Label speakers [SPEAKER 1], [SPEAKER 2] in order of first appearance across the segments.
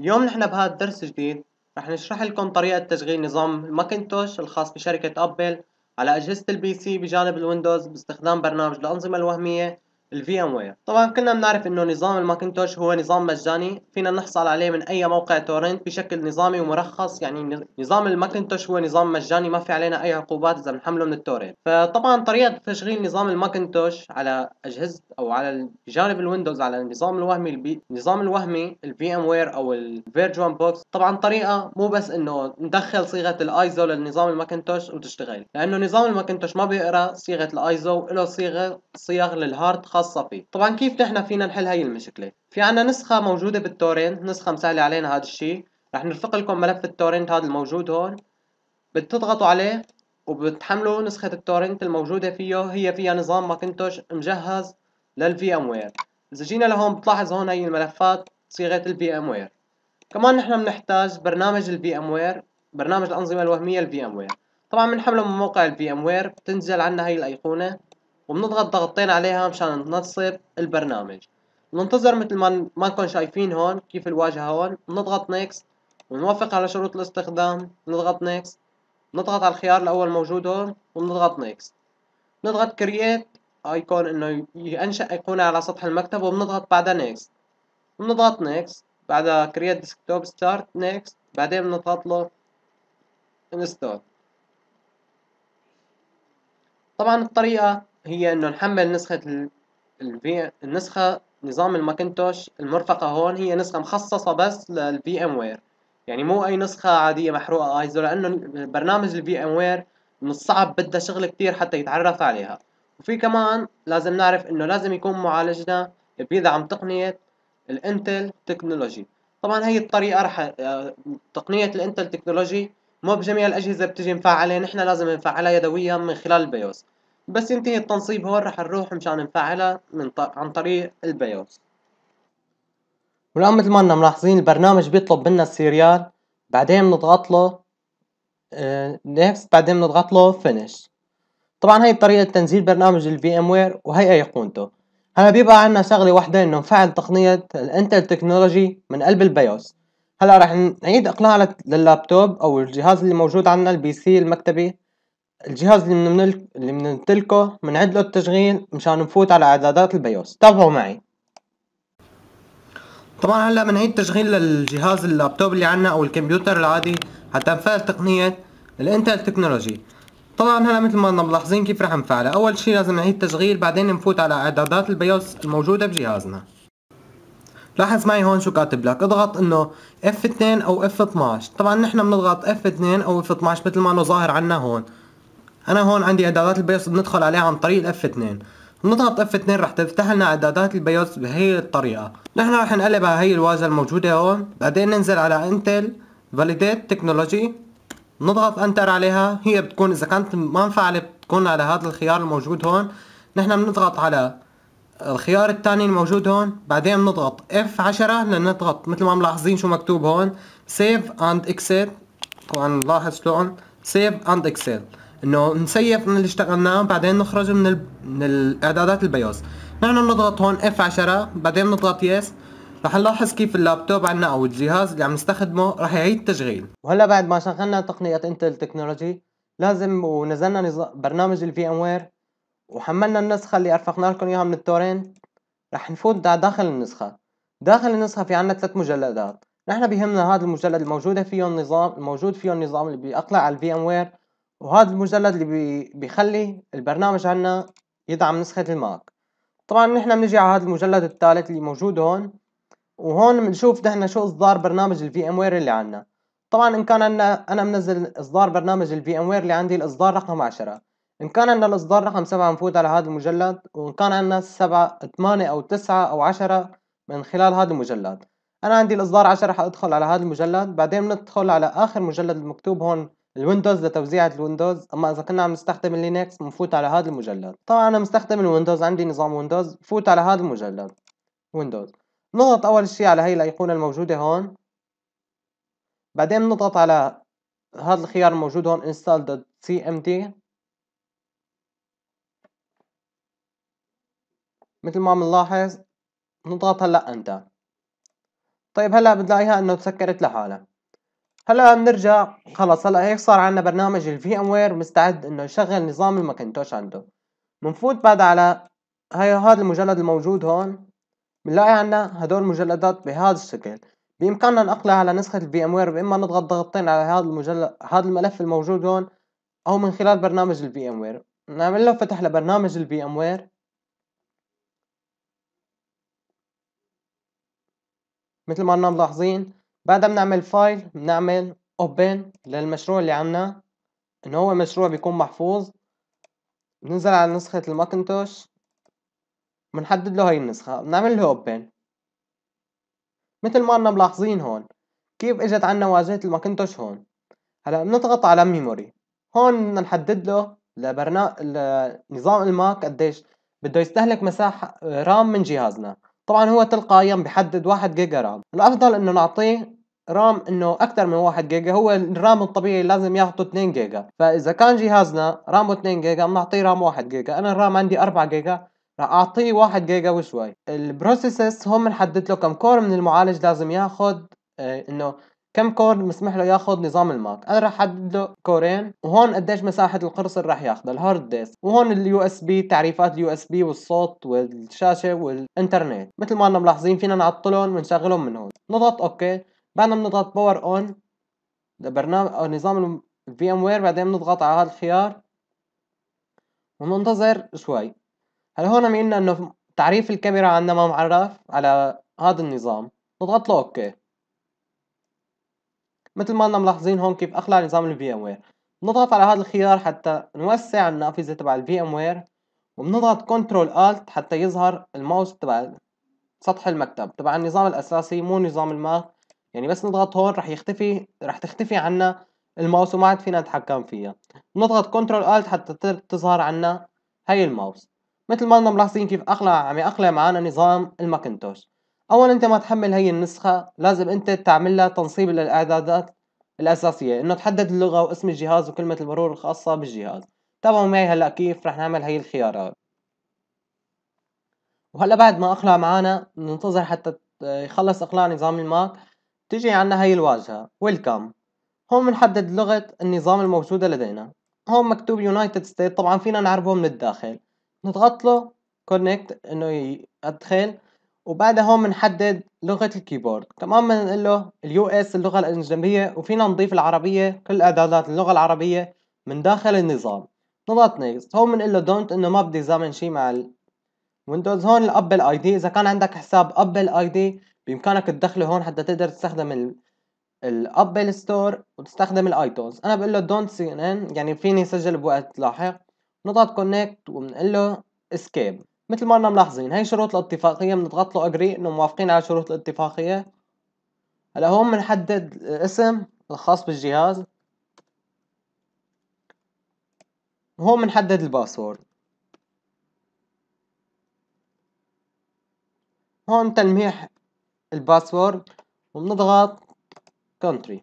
[SPEAKER 1] اليوم نحن بهذا الدرس الجديد رح نشرح لكم طريقة تشغيل نظام الماكنتوش الخاص بشركة أبل على أجهزة البي سي بجانب الويندوز باستخدام برنامج الأنظمة الوهمية الفي ام وير طبعا كلنا بنعرف انه نظام الماكنتوش هو نظام مجاني فينا نحصل عليه من اي موقع تورنت بشكل نظامي ومرخص يعني نظام الماكنتوش هو نظام مجاني ما في علينا اي عقوبات اذا بنحمله من التورنت فطبعا طريقه تشغيل نظام الماكنتوش على اجهزه او على جانب الويندوز على النظام الوهمي البي... النظام الوهمي الفي ام وير او الفيرجوان بوكس طبعا طريقه مو بس انه ندخل صيغه الايزو للنظام الماكنتوش وتشتغل لانه نظام الماكنتوش ما بيقرا صيغه الايزو له صيغه صيغ للهارد خاص خاصة فيه طبعا كيف نحن فينا نحل هاي المشكلة في عنا نسخة موجودة بالتورنت نسخة مسهلة علينا هذا الشيء رح نرفق لكم ملف التورنت هذا الموجود هون بتضغطوا عليه وبتحملوا نسخة التورنت الموجودة فيه هي فيها نظام ماكنتوش مجهز للفي ام وير اذا جينا لهون بتلاحظ هون هي الملفات صيغة الفي ام وير كمان نحن بنحتاج برنامج الفي ام وير برنامج الأنظمة الوهمية الفي ام وير طبعا بنحمله من موقع الفي ام وير بتنزل عنا هي الأيقونة وبنضغط ضغطتين عليها مشان ننصب البرنامج ننتظر مثل ما ما نكون شايفين هون كيف الواجهه هون بنضغط نيكست ونوافق على شروط الاستخدام نضغط نيكست نضغط على الخيار الاول موجود هون وبنضغط نيكست نضغط كرييت ايكون انه ينشا ايقونه على سطح المكتب وبنضغط بعدها نيكست بنضغط نيكست بعدها كرييت ديسكتوب ستارت نيكست بعدين بنضغط له انستول طبعا الطريقه هي انه نحمل نسخة الفي النسخة نظام الماكنتوش المرفقة هون هي نسخة مخصصة بس للفي ام وير يعني مو اي نسخة عادية محروقة ايزو لانه برنامج الفي ام وير من الصعب بدها شغل كتير حتى يتعرف عليها وفي كمان لازم نعرف انه لازم يكون معالجنا بيدعم تقنية الانتل تكنولوجي طبعا هي الطريقة رح آه، تقنية الانتل تكنولوجي مو بجميع الاجهزة بتجي مفعلة نحن لازم نفعلها يدويا من خلال البيوس بس ينتهي التنصيب هون رح نروح مشان نفعلها من عن طريق البيوس والان مثل ما انا ملاحظين البرنامج بيطلب منا السيريال بعدين نضغط له نيكست آه، بعدين نضغط له فينيش طبعا هاي طريقة تنزيل برنامج الفي ام وير وهي ايقونته هلا بيبقى عنا شغلة واحدة انه نفعل تقنية الانتل تكنولوجي من قلب البيوس هلا رح نعيد اقناع لللابتوب او الجهاز اللي موجود عندنا البي سي المكتبي الجهاز اللي بنملك اللي بنمتلكه بنعد له التشغيل مشان نفوت على اعدادات البيوس تابعوا معي طبعا هلا بنعيد تشغيل الجهاز اللابتوب اللي عندنا او الكمبيوتر العادي حتى نفعل تقنية الانتل تكنولوجي طبعا هلا مثل ما ملاحظين كيف رح نفعلها اول شي لازم نعيد تشغيل بعدين نفوت على اعدادات البيوس الموجودة بجهازنا لاحظ معي هون شو كاتب لك اضغط انه F2 او F12 طبعا نحن بنضغط F2 او F12 مثل ما انه ظاهر عنا هون انا هون عندي اعدادات البيوس بندخل عليها عن طريق الاف 2 نضغط اف 2 رح تفتح لنا اعدادات البيوس بهي الطريقة نحن رح نقلب على هي الواجهة الموجودة هون بعدين ننزل على انتل فاليديت تكنولوجي نضغط انتر عليها هي بتكون اذا كانت ما مفعلة بتكون على هذا الخيار الموجود هون نحن بنضغط على الخيار الثاني الموجود هون بعدين بنضغط F10 لنضغط مثل ما ملاحظين شو مكتوب هون سيف اند اكسل طبعا نلاحظ شلون سيف اند اكسل انه نسيف من اللي اشتغلناه بعدين نخرج من, ال... من الاعدادات البيوس نحن نضغط هون F10 بعدين نضغط يس yes. رح نلاحظ كيف اللابتوب عنا او الجهاز اللي عم نستخدمه رح يعيد تشغيل وهلا بعد ما شغلنا تقنية انتل تكنولوجي لازم ونزلنا نز... برنامج الفي ام وير وحملنا النسخة اللي ارفقنا لكم اياها من التورين رح نفوت على داخل النسخة داخل النسخة في عنا ثلاث مجلدات نحن بهمنا هذا المجلد الموجودة فيه النظام الموجود فيه النظام اللي بيقلع على الفي ام وير وهذا المجلد اللي بيخلي البرنامج عنا يدعم نسخة الماك طبعا نحنا بنجي على هذا المجلد الثالث اللي موجود هون وهون بنشوف نحنا شو اصدار برنامج الفي ام وير اللي عنا طبعا ان كان عنا انا منزل اصدار برنامج الفي ام وير اللي عندي الاصدار رقم عشرة ان كان عنا الاصدار رقم سبعة بنفوت على هذا المجلد وان كان عنا سبعة ثمانية او تسعة او عشرة من خلال هذا المجلد انا عندي الاصدار عشرة حادخل على هذا المجلد بعدين بندخل على اخر مجلد المكتوب هون الويندوز لتوزيعة الويندوز اما اذا كنا عم نستخدم اللينكس بنفوت على هذا المجلد طبعا انا مستخدم الويندوز عندي نظام ويندوز فوت على هذا المجلد ويندوز نضغط اول شيء على هي الايقونه الموجوده هون بعدين نضغط على هذا الخيار الموجود هون install.cmd مثل ما بنلاحظ نضغط هلا انتر طيب هلا بنلاقيها انه تسكرت لحالها هلا بنرجع خلص هلا هيك صار عندنا برنامج الفي ام وير مستعد انه يشغل نظام الماكنتوش عنده بنفوت بعد على هاي هذا المجلد الموجود هون بنلاقي عنا هدول المجلدات بهذا الشكل بامكاننا نقلع على نسخه الفي ام وير باما نضغط ضغطتين على هذا المجلد هذا الملف الموجود هون او من خلال برنامج الفي ام وير نعمل له فتح لبرنامج الفي ام وير مثل ما نلاحظين ملاحظين بعدها بنعمل فايل بنعمل اوبن للمشروع اللي عنا انه هو مشروع بيكون محفوظ بننزل على نسخة الماكنتوش بنحدد له هاي النسخة بنعمل له اوبن مثل ما انا ملاحظين هون كيف اجت عنا واجهة الماكنتوش هون هلا بنضغط على ميموري هون بدنا نحدد له لبرنامج لنظام الماك قديش بده يستهلك مساحة آه، رام من جهازنا طبعا هو تلقائيا بحدد واحد جيجا رام الافضل انه نعطيه رام انه اكثر من 1 جيجا هو الرام الطبيعي لازم ياخذه 2 جيجا فاذا كان جهازنا رامه 2 جيجا بنعطيه رام 1 جيجا انا الرام عندي 4 جيجا راح اعطيه 1 جيجا وشوي البروسيسس هون بنحدد له كم كور من المعالج لازم ياخذ اه انه كم كور مسمح له ياخذ نظام الماك انا راح احدد له كورين وهون قديش مساحه القرص اللي راح ياخذها الهارد ديسك وهون اليو اس بي تعريفات اليو اس بي والصوت والشاشه والانترنت مثل ما انا ملاحظين فينا نعطلهم ونشغلهم من هون نضغط اوكي بعدنا بنضغط باور اون برنامج نظام الفي ام وير بعدين بنضغط على هذا الخيار وننتظر شوي هلا هون عم انه تعريف الكاميرا عندنا ما معرف على هذا النظام نضغط له اوكي مثل ما انا ملاحظين هون كيف اخلع نظام الفي ام وير بنضغط على هذا الخيار حتى نوسع النافذه تبع الفي ام وير وبنضغط كنترول الت حتى يظهر الماوس تبع سطح المكتب تبع النظام الاساسي مو نظام الماك يعني بس نضغط هون رح يختفي رح تختفي عنا الماوس وما عاد فينا نتحكم فيها نضغط كنترول الت حتى تظهر عنا هي الماوس مثل ما ملاحظين كيف اقلع عم يقلع معنا نظام الماكنتوش اول انت ما تحمل هي النسخه لازم انت تعمل لها تنصيب للاعدادات الاساسيه انه تحدد اللغه واسم الجهاز وكلمه المرور الخاصه بالجهاز تابعوا معي هلا كيف رح نعمل هي الخيارات وهلا بعد ما اقلع معنا ننتظر حتى يخلص اقلاع نظام الماك تجي عنا هاي الواجهة ويلكم هون بنحدد لغة النظام الموجودة لدينا هون مكتوب يونايتد ستيت طبعا فينا نعرفه من الداخل نضغط له كونكت انه يدخل وبعدها هون بنحدد لغة الكيبورد كمان بنقول له اليو اس اللغة الأجنبية وفينا نضيف العربية كل إعدادات اللغة العربية من داخل النظام نضغط نيكست هون بنقول له دونت انه ما بدي زامن شي مع الويندوز هون الابل اي دي اذا كان عندك حساب ابل اي دي بامكانك تدخله هون حتى تقدر تستخدم الابل ستور وتستخدم الايتونز انا بقول له دونت سي ان ان يعني فيني سجل بوقت لاحق نضغط كونكت وبنقول له اسكيب مثل ما انا ملاحظين هي شروط الاتفاقيه بنضغط له اجري انه موافقين على شروط الاتفاقيه هلا هون بنحدد الاسم الخاص بالجهاز وهون بنحدد الباسورد هون تلميح الباسورد وبنضغط country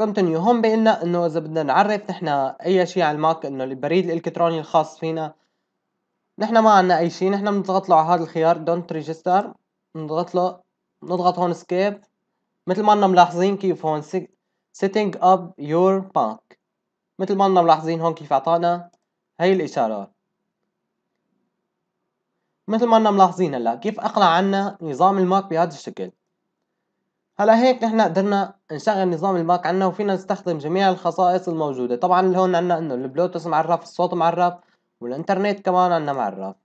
[SPEAKER 1] continue هون بيقلنا انه اذا بدنا نعرف نحن اي شيء على الماك انه البريد الالكتروني الخاص فينا نحن ما عنا اي شيء نحن بنضغط له على هذا الخيار دونت ريجستر بنضغط له بنضغط هون سكيب مثل ما انا ملاحظين كيف هون setting up your pack مثل ما انا ملاحظين هون كيف اعطانا هاي الإشارات مثل ما أنا ملاحظين هلا كيف أقلع عنا نظام الماك بهذا الشكل هلا هيك نحن قدرنا نشغل نظام الماك عنا وفينا نستخدم جميع الخصائص الموجودة طبعا هون عنا إنه البلوتوث معرف الصوت معرف والإنترنت كمان عنا معرف